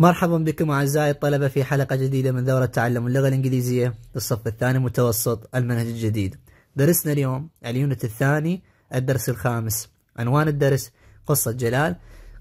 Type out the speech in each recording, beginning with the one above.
مرحبا بكم أعزائي الطلبة في حلقة جديدة من دورة تعلم اللغة الإنجليزية للصف الثاني متوسط المنهج الجديد درسنا اليوم اليونت الثاني الدرس الخامس عنوان الدرس قصة جلال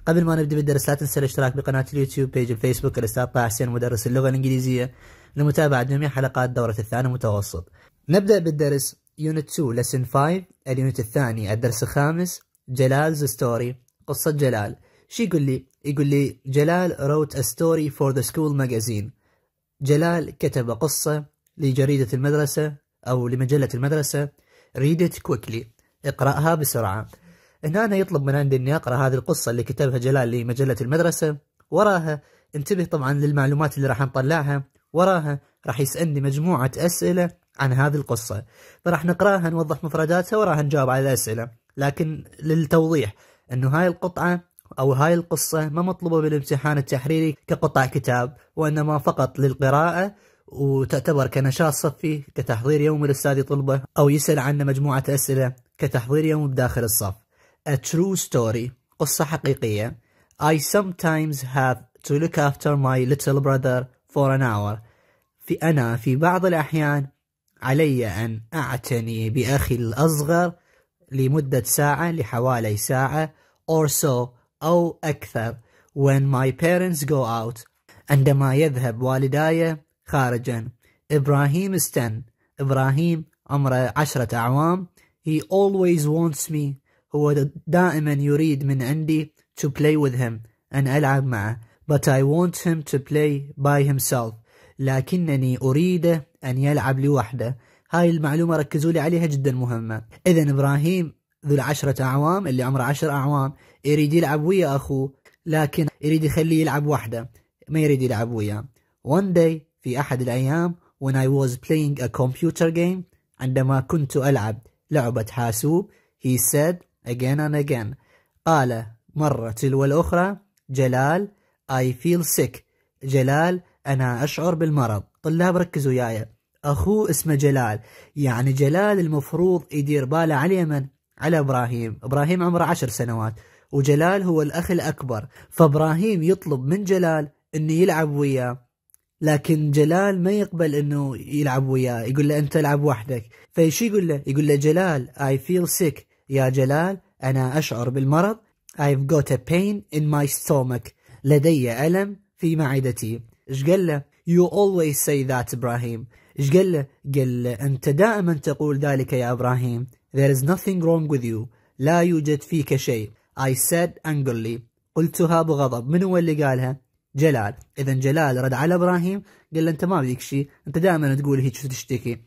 قبل ما نبدأ بالدرس لا تنسى الاشتراك بقناة اليوتيوب بيج الفيسبوك الأستاذ طه حسين مدرس اللغة الإنجليزية لمتابعة جميع حلقات دورة الثاني متوسط نبدأ بالدرس يونت 2 لسن 5 اليونت الثاني الدرس الخامس جلالز ستوري قصة جلال شي يقول لي يقول لي جلال wrote a story for the school magazine جلال كتب قصة لجريدة المدرسة أو لمجلة المدرسة read it quickly اقرأها بسرعة هنا أنا يطلب من عندي أني أقرأ هذه القصة اللي كتبها جلال لمجلة المدرسة وراها انتبه طبعا للمعلومات اللي راح نطلعها وراها راح يسألني مجموعة أسئلة عن هذه القصة فراح نقراها نوضح مفرداتها وراها نجاوب على الأسئلة لكن للتوضيح أنه هاي القطعة أو هاي القصة ما مطلوبة بالامتحان التحريري كقطع كتاب وإنما فقط للقراءة وتعتبر كنشاط صفي كتحضير يومي للأستاذ طلبة أو يسأل عنه مجموعة أسئلة كتحضير يومي بداخل الصف A true story قصة حقيقية I sometimes have to look after my little brother for an hour في أنا في بعض الأحيان علي أن أعتني بأخي الأصغر لمدة ساعة لحوالي ساعة or so أو أكثر when my parents go out عندما يذهب والداي خارجا إبراهيم ستن إبراهيم عمره عشرة أعوام he always wants me هو دائما يريد من عندي to play with him أن ألعب معه but I want him to play by himself لكنني أريده أن يلعب لوحده هاي المعلومة ركزوا لي عليها جدا مهمة إذا إبراهيم ذو العشرة أعوام اللي عمره عشر أعوام يريد يلعب ويا أخوه لكن يريد يخليه يلعب وحده ما يريد يلعب وياه one day في أحد الأيام when I was playing a computer game عندما كنت ألعب لعبة حاسوب he said again and again قال مرة تلو الأخرى جلال I feel sick جلال أنا أشعر بالمرض طلاب ركزوا وياي أخوه اسمه جلال يعني جلال المفروض يدير باله على اليمن على إبراهيم إبراهيم عمره عشر سنوات وجلال هو الأخ الأكبر فإبراهيم يطلب من جلال أنه يلعب وياه لكن جلال ما يقبل أنه يلعب وياه يقول له أنت العب وحدك فيش يقول له يقول له جلال I feel sick يا جلال أنا أشعر بالمرض I've got a pain in my stomach لدي ألم في معدتي ايش قال له You always say that إبراهيم ايش قال له قال له أنت دائما تقول ذلك يا إبراهيم There is nothing wrong with you. لا يوجد فيك شيء. I said angrily. قلتها بغضب. من هو اللي قالها؟ جلال. إذا جلال رد على إبراهيم قال له أنت ما فيك شيء. أنت دائما تقول هيك وتشتكي.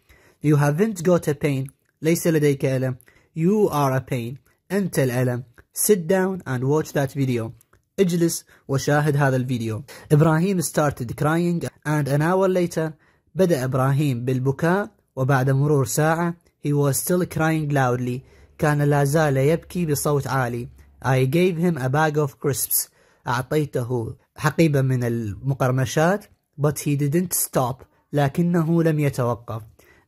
You haven't got a pain. ليس لديك ألم. You are a pain. أنت الألم. Sit down and watch that video. اجلس وشاهد هذا الفيديو. إبراهيم started crying and an hour later بدأ إبراهيم بالبكاء وبعد مرور ساعة He was still crying loudly. كان لا زال يبكي بصوت عالي. I gave him a bag of crisps. أعطيته حقيبة من المقرمشات but he didn't stop لكنه لم يتوقف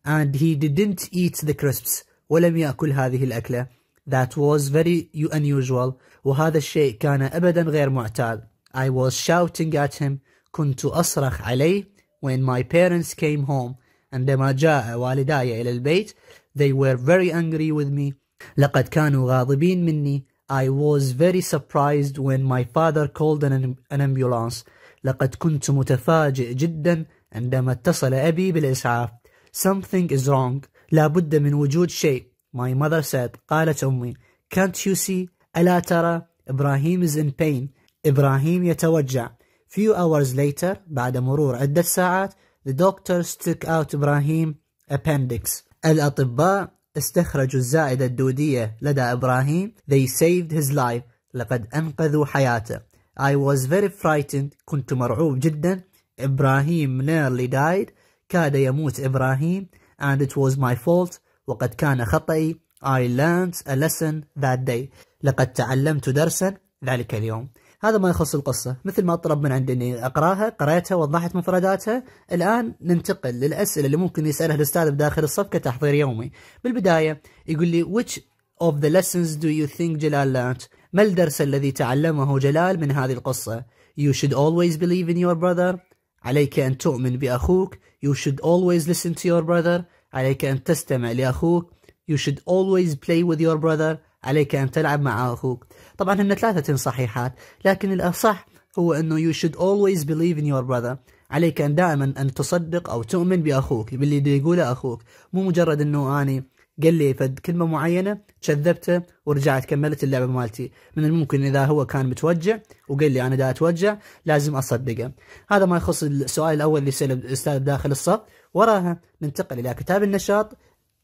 and he didn't eat the crisps ولم يأكل هذه الأكلة that was very unusual وهذا الشيء كان أبدا غير معتاد I was shouting at him كنت أصرخ عليه when my parents came home عندما جاء والداي إلى البيت they were very angry with me. لقد كانوا غاضبين مني. I was very surprised when my father called an, an ambulance. لقد كنت متفاجئ جدا عندما اتصل أبي بالإسعاف. Something is wrong. لابد من وجود شيء. My mother said. قالت أمي. Can't you see? ألا ترى? Ibrahim is in pain. إبراهيم يتوجع. Few hours later, بعد مرور عدة ساعات, the doctors took out Ibrahim appendix. الأطباء استخرجوا الزائدة الدودية لدى إبراهيم They saved his life لقد أنقذوا حياته I was very frightened كنت مرعوب جدا إبراهيم nearly died كاد يموت إبراهيم and it was my fault وقد كان خطئي I learned a lesson that day لقد تعلمت درسا ذلك اليوم هذا ما يخص القصة مثل ما طلب من عندي أني أقراها قريتها وضحت مفرداتها الآن ننتقل للأسئلة اللي ممكن يسألها الأستاذ بداخل الصف كتحضير يومي بالبداية يقول لي which of the lessons do you think جلال learnt ما الدرس الذي تعلمه جلال من هذه القصة You should always believe in your brother عليك أن تؤمن بأخوك You should always listen to your brother عليك أن تستمع لأخوك You should always play with your brother عليك أن تلعب مع أخوك طبعا هن ثلاثة صحيحات لكن الأصح هو أنه you should always believe in your brother عليك أن دائما أن تصدق أو تؤمن بأخوك باللي يقوله أخوك مو مجرد أنه أني قال لي فد كلمة معينة كذبته ورجعت كملت اللعبة مالتي من الممكن إذا هو كان متوجع وقال لي أنا دا أتوجع لازم أصدقه هذا ما يخص السؤال الأول اللي سأله الأستاذ داخل الصف وراها ننتقل إلى كتاب النشاط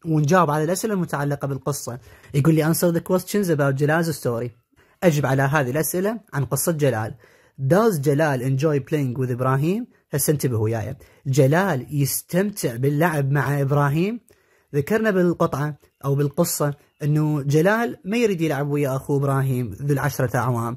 ونجاوب على الاسئله المتعلقه بالقصه يقول لي answer the questions about جلال's story اجب على هذه الاسئله عن قصه جلال Does جلال enjoy playing with إبراهيم؟ هسه انتبهوا وياي. جلال يستمتع باللعب مع إبراهيم؟ ذكرنا بالقطعة أو بالقصة أنه جلال ما يريد يلعب ويا أخوه إبراهيم ذو العشرة أعوام.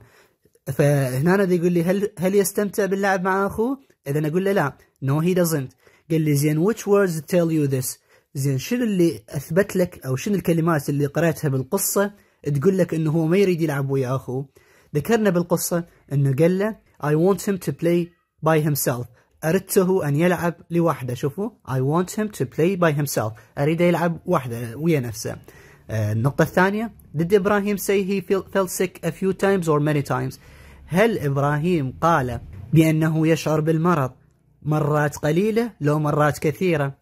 فهنا يقول لي هل هل يستمتع باللعب مع أخوه؟ إذا أقول له لا. نو هي doesn't. قال لي زين which words tell you this؟ زين شنو اللي اثبت لك او شنو الكلمات اللي قرأتها بالقصه تقول لك انه هو ما يريد يلعب ويا اخوه ذكرنا بالقصه انه قال له I want him to play by himself أردته أن يلعب لوحده شوفوا I want him to play by himself أريده يلعب وحده ويا نفسه آه، النقطة الثانية Did Ibrahim say he felt sick a few times or many times هل إبراهيم قال بأنه يشعر بالمرض مرات قليلة لو مرات كثيرة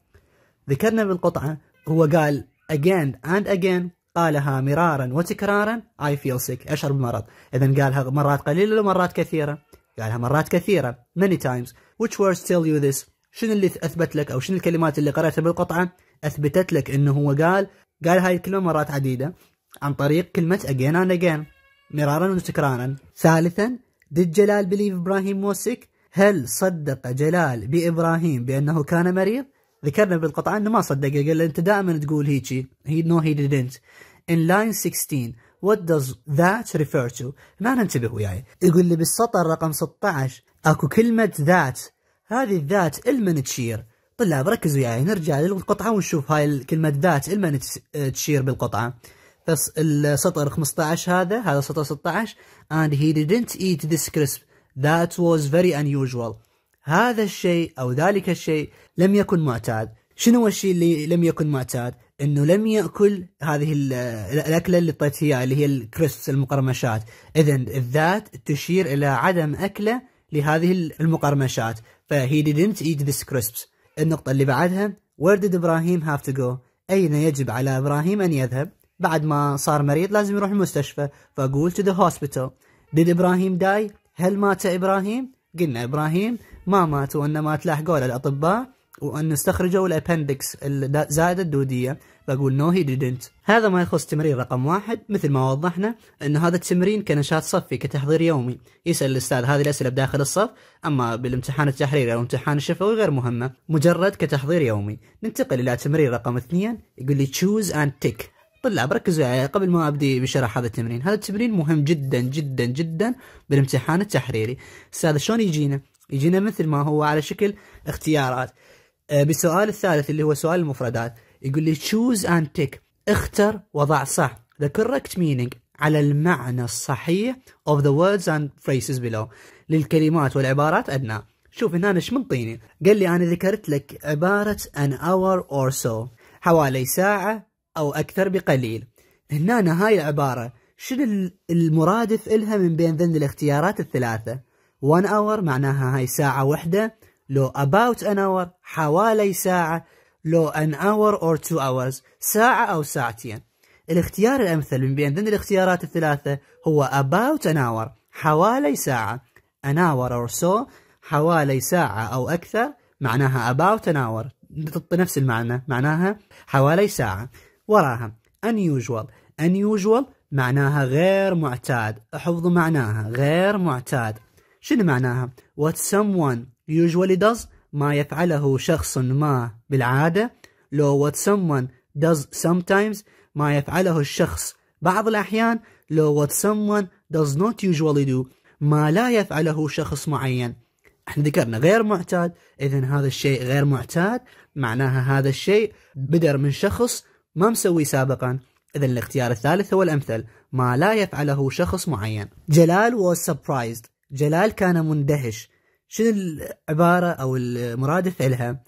ذكرنا بالقطعة هو قال again and again قالها مرارا وتكرارا I feel sick أشعر بمرض إذا قالها مرات قليلة ولا مرات كثيرة قالها مرات كثيرة many times which words tell you this شنو اللي أثبت لك أو شنو الكلمات اللي قرأتها بالقطعة أثبتت لك أنه هو قال قال هاي الكلمة مرات عديدة عن طريق كلمة again and again مرارا وتكرارا ثالثا did جلال believe إبراهيم was sick هل صدق جلال بإبراهيم بأنه كان مريض ذكرنا بالقطعه انه ما صدق قال انت دائما تقول هيجي هي نو هي didn't in line 16 what does that refer to ما ننتبه وياي يقول لي بالسطر رقم 16 اكو كلمه ذات هذه الذات المن تشير طلاب ركزوا وياي نرجع للقطعه ونشوف هاي الكلمه ذات المن تشير بالقطعه بس السطر 15 هذا هذا سطر 16 and he didn't eat this crisp that was very unusual هذا الشيء او ذلك الشيء لم يكن معتاد شنو الشيء اللي لم يكن معتاد انه لم ياكل هذه الاكله اللي اعطيته اياها اللي هي الكريسبس المقرمشات اذا الذات تشير الى عدم اكله لهذه المقرمشات فهي didn't eat this crisps النقطة اللي بعدها where did إبراهيم have to go أين يجب على إبراهيم أن يذهب بعد ما صار مريض لازم يروح المستشفى فأقول to the hospital did إبراهيم die هل مات إبراهيم قلنا إبراهيم ما مات وإنما تلاحقوا له الأطباء وان استخرجوا الابندكس الزائده الدوديه بقول نو هي ديدنت هذا ما يخص تمرين رقم واحد مثل ما وضحنا ان هذا التمرين كنشاط صفي كتحضير يومي يسال الاستاذ هذه الاسئله بداخل الصف اما بالامتحان التحريري او الامتحان الشفوي غير مهمه مجرد كتحضير يومي ننتقل الى تمرين رقم اثنين يقول لي تشوز اند تيك طلاب ركزوا عليه قبل ما ابدي بشرح هذا التمرين هذا التمرين مهم جدا جدا جدا بالامتحان التحريري استاذ شلون يجينا يجينا مثل ما هو على شكل اختيارات آه، بالسؤال الثالث اللي هو سؤال المفردات يقول لي تشوز اند تيك اختر وضع صح ذا كوركت مينينج على المعنى الصحيح اوف ذا ووردز اند فريسز بيلو للكلمات والعبارات أدنى شوف هنا ايش منطيني قال لي انا ذكرت لك عبارة ان اور اور سو حوالي ساعة او اكثر بقليل هنا هاي العبارة شنو المرادف إلها من بين ذن الاختيارات الثلاثة وان اور معناها هاي ساعة واحدة لو about an hour حوالي ساعة لو an hour or two hours ساعة أو ساعتين الاختيار الأمثل من بين ضمن الاختيارات الثلاثة هو about an hour حوالي ساعة an hour or so حوالي ساعة أو أكثر معناها about an hour نفس المعنى معناها حوالي ساعة وراها unusual unusual معناها غير معتاد احفظوا معناها غير معتاد شنو معناها what someone usually does ما يفعله شخص ما بالعادة لو what someone does sometimes ما يفعله الشخص بعض الأحيان لو what someone does not usually do ما لا يفعله شخص معين احنا ذكرنا غير معتاد اذا هذا الشيء غير معتاد معناها هذا الشيء بدر من شخص ما مسوي سابقا اذا الاختيار الثالث هو الامثل ما لا يفعله شخص معين جلال was surprised جلال كان مندهش شنو العبارة أو المرادف لها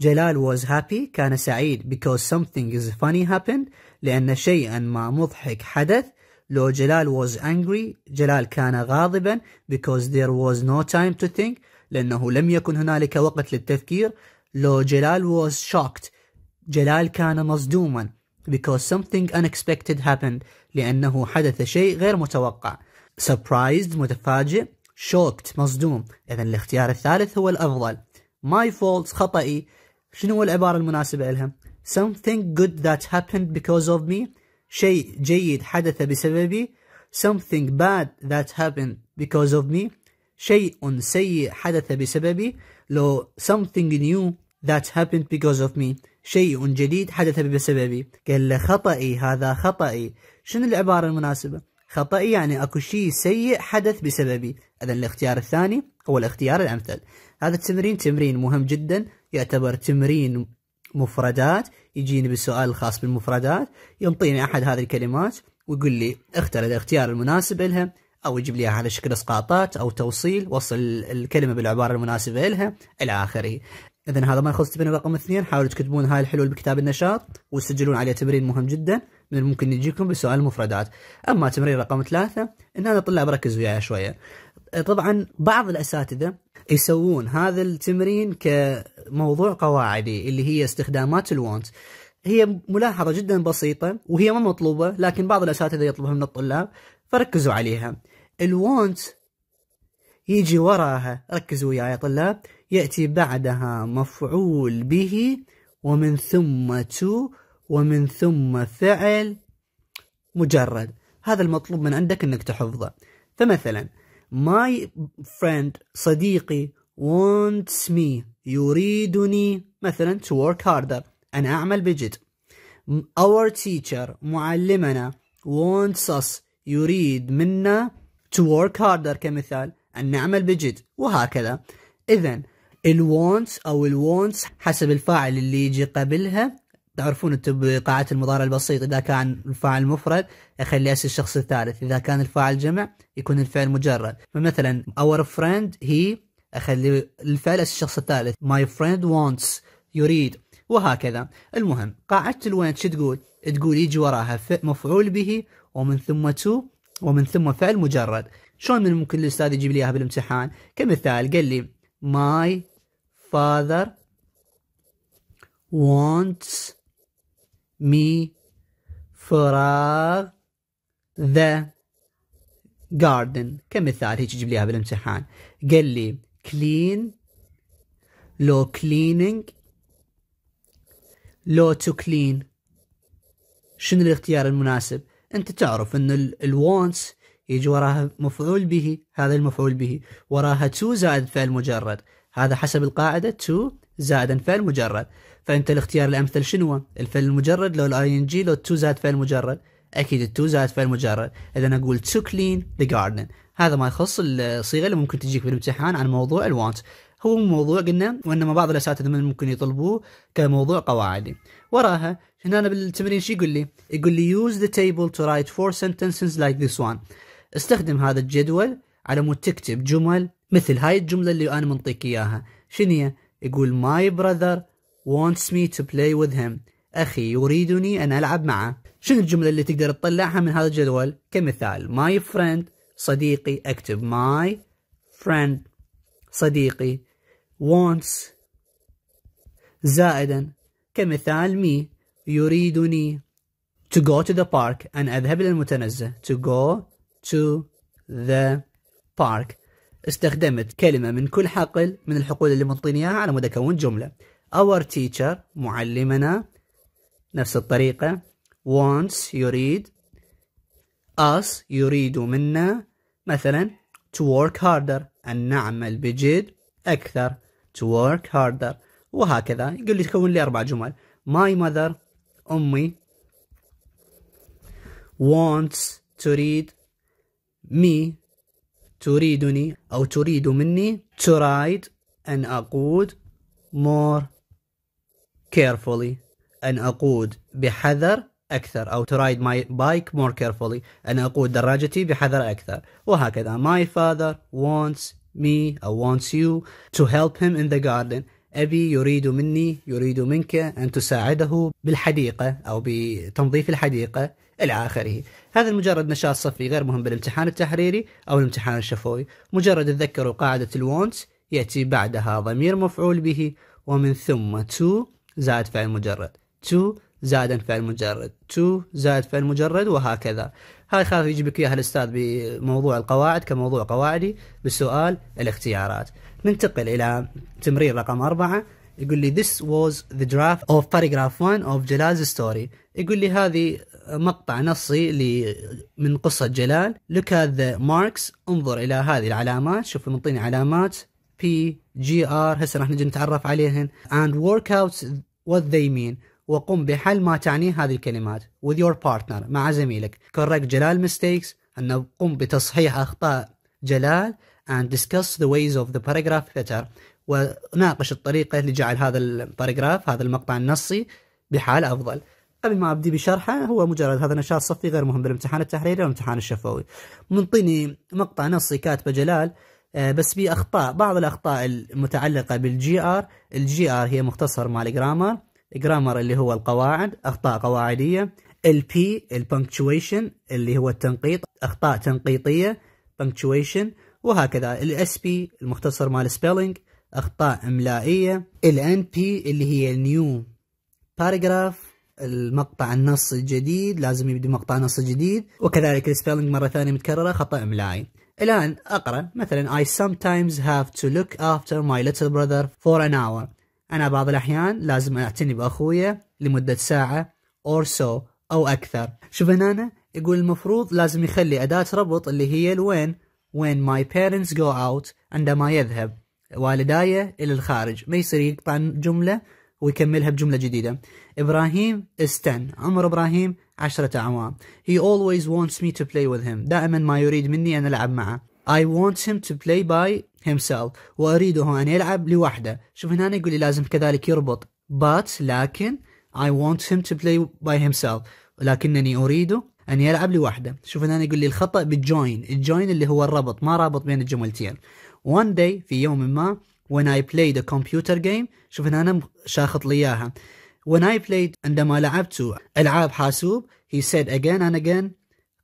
جلال was happy كان سعيد because something is funny happened لأن شيئا ما مضحك حدث لو جلال was angry جلال كان غاضبا because there was no time to think لأنه لم يكن هنالك وقت للتفكير لو جلال was shocked جلال كان مصدوما because something unexpected happened لأنه حدث شيء غير متوقع surprised متفاجئ شوكت مصدوم اذا الاختيار الثالث هو الافضل my فولت خطئي شنو هو العبارة المناسبة لها something good that happened because of me شيء جيد حدث بسببي something bad that happened because of me شيء سيء حدث بسببي لو something new that happened because of me شيء جديد حدث بسببي قال له خطئي هذا خطئي شنو العبارة المناسبة خطئي يعني اكو شيء سيء حدث بسببي اذا الاختيار الثاني هو الاختيار الامثل هذا التمرين تمرين مهم جدا يعتبر تمرين مفردات يجيني بالسؤال الخاص بالمفردات ينطيني احد هذه الكلمات ويقول لي اختر الاختيار المناسب لها او يجيب لي على شكل اسقاطات او توصيل وصل الكلمه بالعباره المناسبه لها الى اخره اذا هذا ما يخص تمرين رقم اثنين حاولوا تكتبون هاي الحلول بكتاب النشاط وتسجلون عليه تمرين مهم جدا من الممكن يجيكم بسؤال المفردات اما تمرين رقم ثلاثة ان هذا الطلاب ركزوا وياي شويه آه، طبعا بعض الاساتذه يسوون هذا التمرين كموضوع قواعدي اللي هي استخدامات الوانت هي ملاحظه جدا بسيطه وهي ما مطلوبه لكن بعض الاساتذه يطلبها من الطلاب فركزوا عليها الوانت يجي وراها ركزوا وياي يا طلاب ياتي بعدها مفعول به ومن ثم تو ومن ثم فعل مجرد هذا المطلوب من عندك انك تحفظه فمثلا My friend صديقي wants me يريدني مثلا to work harder أنا أعمل بجد Our teacher معلمنا wants us يريد منا to work harder كمثال أن نعمل بجد وهكذا إذا wants أو wants حسب الفاعل اللي يجي قبلها تعرفون انتم بقاعات المضارع البسيط اذا كان الفاعل مفرد اخلي اس الشخص الثالث اذا كان الفاعل جمع يكون الفعل مجرد فمثلا اور فريند هي اخلي الفعل اس الشخص الثالث ماي فريند وونتس يريد وهكذا المهم قاعدة الوين شو تقول تقول يجي وراها مفعول به ومن ثم تو ومن ثم فعل مجرد شلون من ممكن الاستاذ يجيب لي اياها بالامتحان كمثال قال لي ماي فاذر wants مي فراغ ذا جاردن كمثال هيك جيب لي اياها بالامتحان قال لي كلين لو كليننج لو تو كلين شنو الاختيار المناسب انت تعرف ان الونتس يجي وراها مفعول به هذا المفعول به وراها تو زائد فعل مجرد هذا حسب القاعدة تو زائد فعل مجرد فانت الاختيار الامثل شنو الفعل المجرد لو الاي ان جي لو تو زائد فعل مجرد اكيد التو زائد فعل مجرد اذا اقول تو كلين ذا جاردن هذا ما يخص الصيغه اللي ممكن تجيك بالامتحان عن موضوع الوانت هو موضوع قلنا وانما بعض الاساتذه من ممكن يطلبوه كموضوع قواعدي وراها هنا بالتمرين شو يقول لي يقول لي use the table to write four sentences like this one استخدم هذا الجدول على مود تكتب جمل مثل هاي الجمله اللي انا منطيك اياها شنو هي؟ يقول my brother wants me to play with him أخي يريدني أن ألعب معه شنو الجملة اللي تقدر تطلعها من هذا الجدول كمثال my friend صديقي أكتب my friend صديقي wants زائدا كمثال me يريدني to go to the park أن أذهب إلى المتنزه to go to the park استخدمت كلمة من كل حقل من الحقول اللي منطيني إياها على مود أكون جملة our teacher معلمنا نفس الطريقة wants يريد us يريد منا مثلا to work harder أن نعمل بجد أكثر to work harder وهكذا يقول لي تكون لي أربع جمل my mother أمي wants تريد me تريدني أو تريد مني to write أن أقود more carefully أن أقود بحذر أكثر أو to ride my bike more carefully أن أقود دراجتي بحذر أكثر وهكذا my father wants me أو wants you to help him in the garden أبي يريد مني يريد منك أن تساعده بالحديقة أو بتنظيف الحديقة إلى آخره هذا مجرد نشاط صفي غير مهم بالامتحان التحريري أو الامتحان الشفوي مجرد تذكروا قاعدة الوونت يأتي بعدها ضمير مفعول به ومن ثم to زائد فعل مجرد تو زائد فعل مجرد تو زائد فعل مجرد وهكذا هاي خاف يجيب لك اياها الاستاذ بموضوع القواعد كموضوع قواعدي بسؤال الاختيارات ننتقل الى تمرين رقم أربعة يقول لي this was the draft of paragraph 1 of جلال's story يقول لي هذه مقطع نصي من قصة جلال look at the marks انظر إلى هذه العلامات شوف منطيني علامات بي جي ار هسه راح نجي نتعرف عليهن اند ورك اوت وات ذي مين وقم بحل ما تعنيه هذه الكلمات with your partner مع زميلك correct جلال mistakes أنه قم بتصحيح أخطاء جلال and discuss the ways of the paragraph better وناقش الطريقة لجعل هذا الباراجراف هذا المقطع النصي بحال أفضل قبل ما ابدي بشرحه هو مجرد هذا نشاط صفي غير مهم بالامتحان التحريري والامتحان الشفوي منطيني مقطع نصي كاتبه جلال آه، بس في اخطاء بعض الاخطاء المتعلقه بالجي ار الجي ار هي مختصر مال جرامر جرامر اللي هو القواعد اخطاء قواعديه البي البنكتويشن اللي هو التنقيط اخطاء تنقيطيه بنكتويشن وهكذا الاس بي المختصر مال سبيلنج اخطاء املائيه الان بي اللي هي نيو باراجراف المقطع النص الجديد لازم يبدي مقطع نص جديد وكذلك السبيلنج مره ثانيه متكرره خطا املائي الآن أقرأ مثلا I sometimes have to look after my little brother for an hour أنا بعض الأحيان لازم أعتني بأخويا لمدة ساعة or so أو أكثر شوف هنا أنا يقول المفروض لازم يخلي أداة ربط اللي هي الوين when my parents go out عندما يذهب والداي إلى الخارج ما يصير يقطع جملة ويكملها بجملة جديدة إبراهيم استن عمر إبراهيم عشرة أعوام he always wants me to play with him دائما ما يريد مني أن ألعب معه I want him to play by himself وأريده أن يلعب لوحده شوف هنا يقول لي لازم كذلك يربط but لكن I want him to play by himself لكنني أريده أن يلعب لوحده شوف هنا يقول لي الخطأ بالجوين الجوين اللي هو الربط ما رابط بين الجملتين one day في يوم ما when I played a computer game شوف هنا أنا شاخط لي إياها when I played عندما لعبت ألعاب حاسوب he said again and again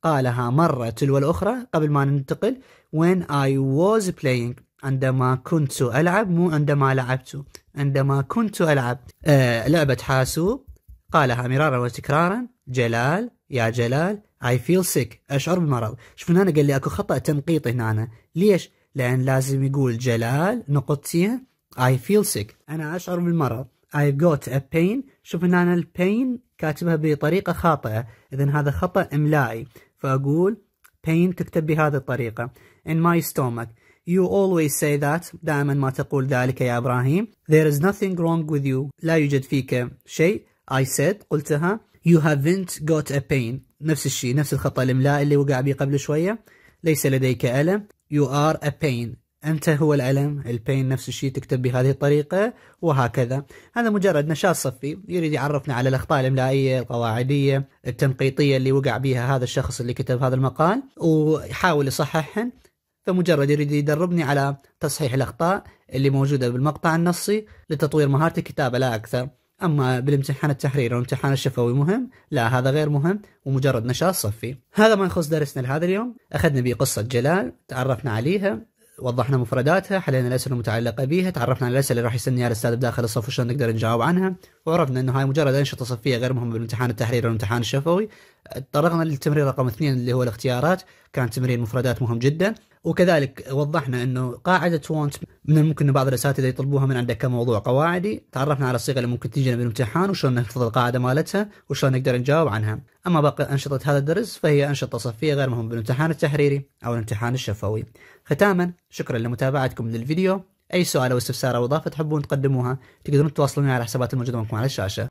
قالها مرة تلو الأخرى قبل ما ننتقل when I was playing عندما كنت ألعب مو عندما لعبت عندما كنت ألعب آه لعبة حاسوب قالها مرارا وتكرارا جلال يا جلال I feel sick أشعر بمرض شوف هنا قال لي أكو خطأ تنقيطي هنا أنا. ليش؟ لأن لازم يقول جلال نقطتين I feel sick أنا أشعر بالمرض I got a pain شوف هنا أنا البين كاتبها بطريقة خاطئة إذا هذا خطأ إملائي فأقول pain تكتب بهذه الطريقة in my stomach You always say that دائما ما تقول ذلك يا إبراهيم There is nothing wrong with you لا يوجد فيك شيء I said قلتها You haven't got a pain نفس الشيء نفس الخطأ الإملائي اللي وقع بي قبل شوية ليس لديك ألم يو ار ا بين انت هو الالم البين نفس الشيء تكتب بهذه الطريقه وهكذا هذا مجرد نشاط صفي يريد يعرفنا على الاخطاء الاملائيه القواعديه التنقيطيه اللي وقع بها هذا الشخص اللي كتب هذا المقال ويحاول يصححهن فمجرد يريد يدربني على تصحيح الاخطاء اللي موجوده بالمقطع النصي لتطوير مهارة الكتابه لا اكثر اما بالامتحان التحريري او الامتحان الشفوي مهم لا هذا غير مهم ومجرد نشاط صفي هذا ما يخص درسنا لهذا اليوم اخذنا به قصه جلال تعرفنا عليها وضحنا مفرداتها حلينا الاسئله المتعلقه بها تعرفنا على الاسئله اللي راح يسالنيها الاستاذ بداخل الصف وشلون نقدر نجاوب عنها وعرفنا انه هاي مجرد انشطه صفيه غير مهمه بالامتحان التحريري والامتحان الشفوي تطرقنا للتمرين رقم اثنين اللي هو الاختيارات كان تمرين مفردات مهم جدا وكذلك وضحنا انه قاعده وونت من الممكن ان بعض الاساتذه يطلبوها من عندك كموضوع قواعدي، تعرفنا على الصيغه اللي ممكن تجينا بالامتحان وشلون نحفظ القاعده مالتها وشلون نقدر نجاوب عنها، اما باقي انشطه هذا الدرس فهي انشطه صفيه غير مهمه بالامتحان التحريري او الامتحان الشفوي. ختاما شكرا لمتابعتكم للفيديو، اي سؤال او استفسار او اضافه تحبون تقدموها تقدرون تتواصلون على الحسابات الموجوده معكم على الشاشه.